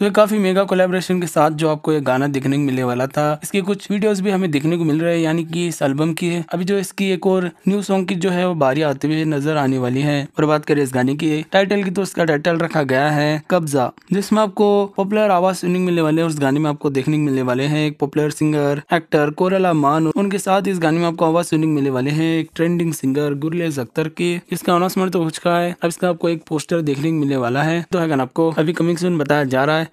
तो ये काफ़ी मेगा कोलेब्रेशन के साथ जो आपको ये गाना देखने को मिलने वाला था इसके कुछ वीडियोस भी हमें देखने को मिल रहे हैं यानी कि इस एल्बम की अभी जो इसकी एक और न्यू सॉन्ग की जो है वो बारी आते हुए नजर आने वाली है और बात करें इस गाने की टाइटल की तो इसका टाइटल रखा गया है कब्जा जिसमें आपको पॉपुलर आवाज सुनने मिलने वाले है उस गाने में आपको देखने को मिलने वाले हैं एक पॉपुलर सिंगर एक्टर कोरला मान उनके साथ इस गाने में आपको आवाज सुनने को मिलने वाले हैं एक ट्रेंडिंग सिंगर गुरलेज अख्तर के इसका अनाउंसमेंट तो हो चुका है अब इसका आपको एक पोस्टर देखने को मिलने वाला है तो है आपको अभी कमिंग सुन बताया जा रहा है